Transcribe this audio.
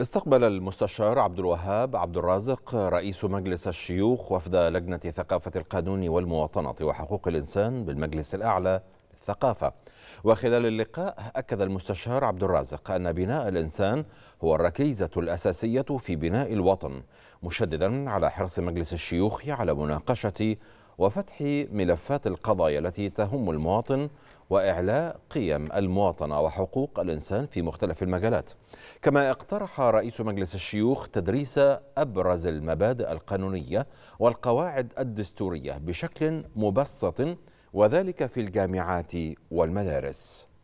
استقبل المستشار عبد الوهاب عبد الرازق رئيس مجلس الشيوخ وفد لجنة ثقافة القانون والمواطنة وحقوق الإنسان بالمجلس الأعلى للثقافة وخلال اللقاء أكد المستشار عبد الرازق أن بناء الإنسان هو الركيزة الأساسية في بناء الوطن مشددا على حرص مجلس الشيوخ على مناقشة وفتح ملفات القضايا التي تهم المواطن وإعلاء قيم المواطنة وحقوق الإنسان في مختلف المجالات كما اقترح رئيس مجلس الشيوخ تدريس أبرز المبادئ القانونية والقواعد الدستورية بشكل مبسط وذلك في الجامعات والمدارس